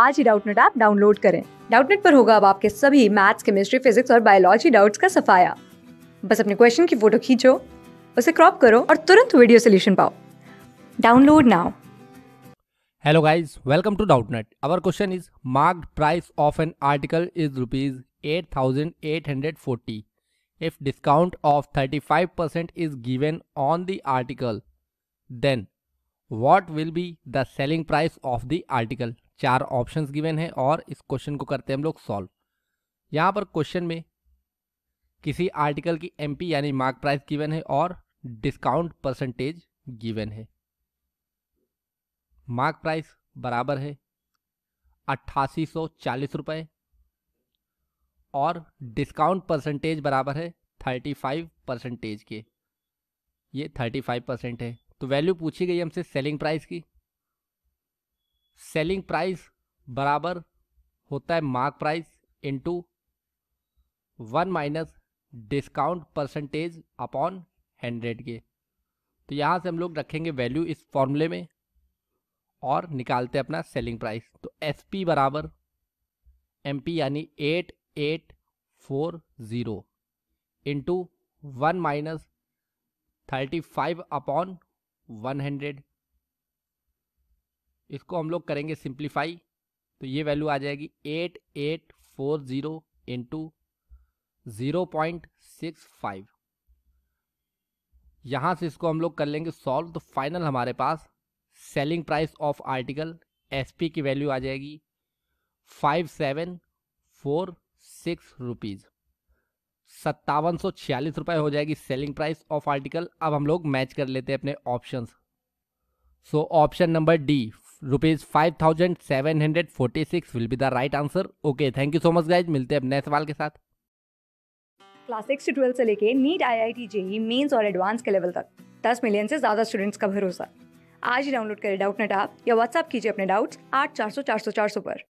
आज ही Doubtnut app download करें डाउटनेट पर होगा अब आपके सभी मैथ्स केमिस्ट्री फिजिक्स और बायोलॉजी डाउट्स का सफाया बस अपने क्वेश्चन की फोटो खींचो उसे क्रॉप करो और तुरंत वीडियो सोल्यूशन पाओ download now hello guys welcome to Doubtnut our question is marked price of an article is rupees eight thousand eight hundred forty if discount of thirty five percent is given on the article then what will be the selling price of the article चार options given है और इस question को करते हैं हम लोग solve यहाँ पर क्वेश्चन में किसी आर्टिकल की एमपी यानी मार्क प्राइस गिवन है और डिस्काउंट परसेंटेज गिवन है मार्क प्राइस बराबर है अट्ठासी सौ चालीस रुपये और डिस्काउंट परसेंटेज बराबर है थर्टी फाइव परसेंटेज के ये थर्टी फाइव परसेंट है तो वैल्यू पूछी गई हमसे सेलिंग प्राइस की सेलिंग प्राइस बराबर होता है mark price into one minus discount percentage upon hundred के तो यहाँ से हम लोग रखेंगे वैल्यू इस फॉर्मूले में और निकालते हैं अपना सेलिंग प्राइस तो एस पी बराबर एम पी यानी eight eight four zero into one minus thirty five upon one hundred इसको हम लोग करेंगे सिंप्लीफाई तो ये वैल्यू आ जाएगी eight eight four zero into zero point six five यहाँ से इसको हम लोग कर लेंगे सॉल्व तो फाइनल हमारे पास selling price of article SP की वैल्यू आ जाएगी five seven four six rupees सत्तावन सौ छियालीस रुपये हो जाएगी सेलिंग प्राइस ऑफ आर्टिकल अब हम लोग मैच कर लेते हैं अपने options so option number D rupees five thousand seven hundred forty six will be the right answer okay thank you so much guys मिलते हैं अपने नए सवाल के साथ क्लास सिक्स से ट्वेल्थ से लेके NEET I I T JEE mains और एडवांस के लेवल तक दस मिलियन से ज़्यादा स्टूडेंट्स का भरोसा आज ही डाउनलोड करें डाउट नेट आप या व्हाट्सअप कीजिए अपने डाउट्स आठ चार सौ चार सौ चार सौ पर